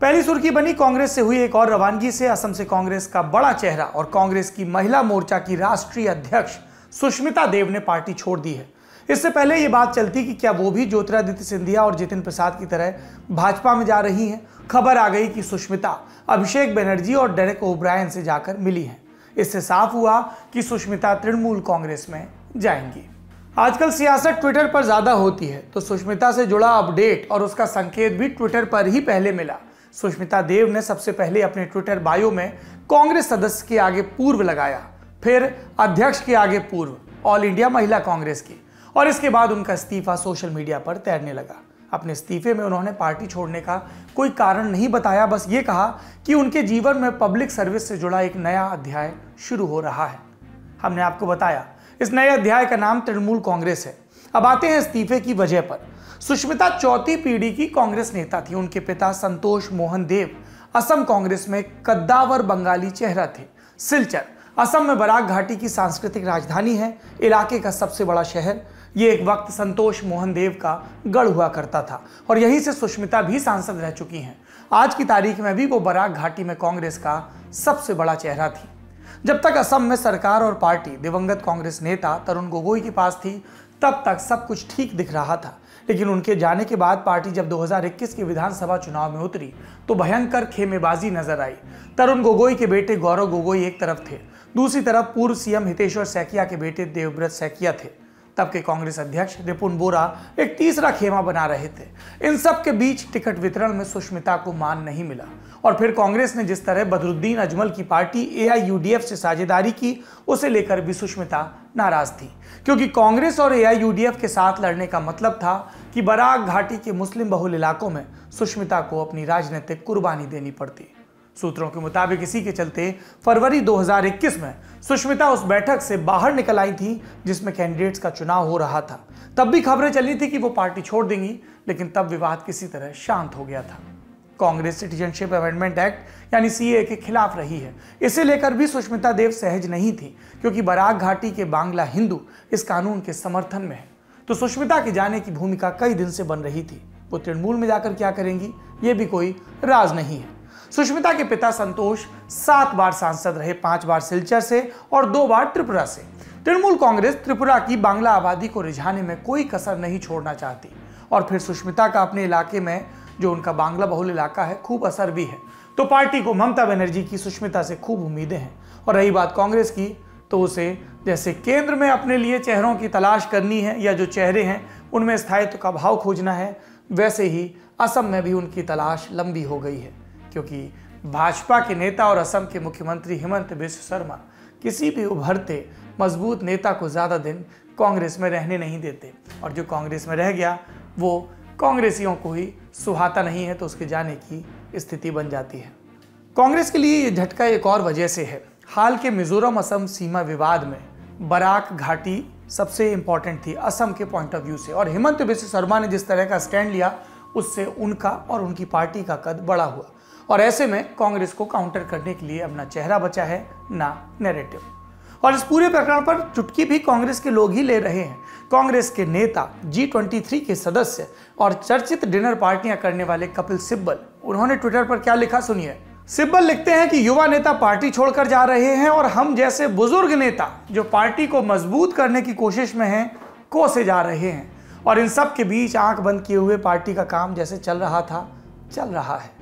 पहली सुर्खी बनी कांग्रेस से हुई एक और रवानगी से असम से कांग्रेस का बड़ा चेहरा और कांग्रेस की महिला मोर्चा की राष्ट्रीय अध्यक्ष सुष्मिता देव ने पार्टी छोड़ दी है इससे पहले ये बात चलती कि क्या वो भी ज्योतिरादित्य सिंधिया और जितिन प्रसाद की तरह भाजपा में जा रही हैं खबर आ गई कि सुष्मिता अभिषेक बनर्जी और डेरेक ओब्रायन से जाकर मिली हैं इससे साफ हुआ कि सुष्मिता तृणमूल कांग्रेस में जाएंगी आजकल सियासत ट्विटर पर ज़्यादा होती है तो सुष्मिता से जुड़ा अपडेट और उसका संकेत भी ट्विटर पर ही पहले मिला सुष्मिता देव ने सबसे पहले अपने ट्विटर बायो में कांग्रेस सदस्य के आगे पूर्व लगाया फिर अध्यक्ष के आगे पूर्व ऑल इंडिया महिला कांग्रेस की और इसके बाद उनका इस्तीफा सोशल मीडिया पर तैरने लगा अपने इस्तीफे में उन्होंने पार्टी छोड़ने का कोई कारण नहीं बताया बस ये कहा कि उनके जीवन में पब्लिक सर्विस से जुड़ा एक नया अध्याय शुरू हो रहा है हमने आपको बताया इस नए अध्याय का नाम तृणमूल कांग्रेस है अब आते हैं इस्तीफे की वजह पर सुष्मिता चौथी पीढ़ी की कांग्रेस नेता थी उनके पिता संतोष मोहन देव असम कांग्रेस में कद्दावर बंगाली चेहरा थे सिलचर असम में बराक घाटी की सांस्कृतिक राजधानी है इलाके का सबसे बड़ा शहर ये एक वक्त संतोष मोहन देव का गढ़ हुआ करता था और यहीं से सुष्मिता भी सांसद रह चुकी हैं आज की तारीख में भी वो बराक घाटी में कांग्रेस का सबसे बड़ा चेहरा थी जब तक असम में सरकार और पार्टी दिवंगत कांग्रेस नेता तरुण गोगोई के पास थी तब तक सब कुछ ठीक दिख रहा था लेकिन उनके जाने के बाद पार्टी जब 2021 के विधानसभा चुनाव में उतरी तो भयंकर खेमेबाजी नजर आई तरुण गोगोई के बेटे गौरव गोगोई एक तरफ थे दूसरी तरफ पूर्व सीएम हितेश्वर सैकिया के बेटे देवव्रत सैकिया थे तब के कांग्रेस अध्यक्ष रिपुन बोरा एक तीसरा खेमा बना रहे थे इन सब के बीच टिकट वितरण में सुष्मिता को मान नहीं मिला और फिर कांग्रेस ने जिस तरह बदरुद्दीन अजमल की पार्टी ए से साझेदारी की उसे लेकर भी सुष्मिता नाराज थी क्योंकि कांग्रेस और ए के साथ लड़ने का मतलब था कि बराग घाटी के मुस्लिम बहुल इलाकों में सुष्मिता को अपनी राजनीतिक कुर्बानी देनी पड़ती सूत्रों के मुताबिक इसी के चलते फरवरी 2021 में सुष्मिता उस बैठक से बाहर निकल आई थी जिसमें कैंडिडेट्स का चुनाव हो रहा था तब भी खबरें चली थी कि वो पार्टी छोड़ देंगी लेकिन तब विवाद किसी तरह शांत हो गया था कांग्रेस सिटीजनशिप अमेंडमेंट एक्ट यानी सी के खिलाफ रही है इसे लेकर भी सुष्मिता देव सहज नहीं थी क्योंकि बराग घाटी के बांग्ला हिंदू इस कानून के समर्थन में है तो सुष्मिता के जाने की भूमिका कई दिन से बन रही थी वो तृणमूल में जाकर क्या करेंगी ये भी कोई राज नहीं है सुष्मिता के पिता संतोष सात बार सांसद रहे पांच बार सिलचर से और दो बार त्रिपुरा से तृणमूल कांग्रेस त्रिपुरा की बांग्ला आबादी को रिझाने में कोई कसर नहीं छोड़ना चाहती और फिर सुष्मिता का अपने इलाके में जो उनका बांग्ला बहुल इलाका है खूब असर भी है तो पार्टी को ममता बनर्जी की सुष्मिता से खूब उम्मीदें हैं और रही बात कांग्रेस की तो उसे जैसे केंद्र में अपने लिए चेहरों की तलाश करनी है या जो चेहरे हैं उनमें स्थायित्व का भाव खोजना है वैसे ही असम में भी उनकी तलाश लंबी हो गई है क्योंकि भाजपा के नेता और असम के मुख्यमंत्री हेमंत बिश्व शर्मा किसी भी उभरते मजबूत नेता को ज़्यादा दिन कांग्रेस में रहने नहीं देते और जो कांग्रेस में रह गया वो कांग्रेसियों को ही सुहाता नहीं है तो उसके जाने की स्थिति बन जाती है कांग्रेस के लिए ये झटका एक और वजह से है हाल के मिजोरम असम सीमा विवाद में बराक घाटी सबसे इंपॉर्टेंट थी असम के पॉइंट ऑफ व्यू से और हेमंत बिश्व शर्मा ने जिस तरह का स्टैंड लिया उससे उनका और उनकी पार्टी का कद बड़ा हुआ और ऐसे में कांग्रेस को काउंटर करने के लिए अब ना चेहरा बचा है ना नैरेटिव और इस पूरे प्रकरण पर चुटकी भी कांग्रेस के लोग ही ले रहे हैं कांग्रेस के नेता जी ट्वेंटी थ्री के सदस्य और चर्चित डिनर पार्टियां करने वाले कपिल सिब्बल उन्होंने ट्विटर पर क्या लिखा सुनिए सिब्बल लिखते हैं कि युवा नेता पार्टी छोड़कर जा रहे हैं और हम जैसे बुजुर्ग नेता जो पार्टी को मजबूत करने की कोशिश में हैं कोसे जा रहे हैं और इन सब के बीच आंख बंद किए हुए पार्टी का काम जैसे चल रहा था चल रहा है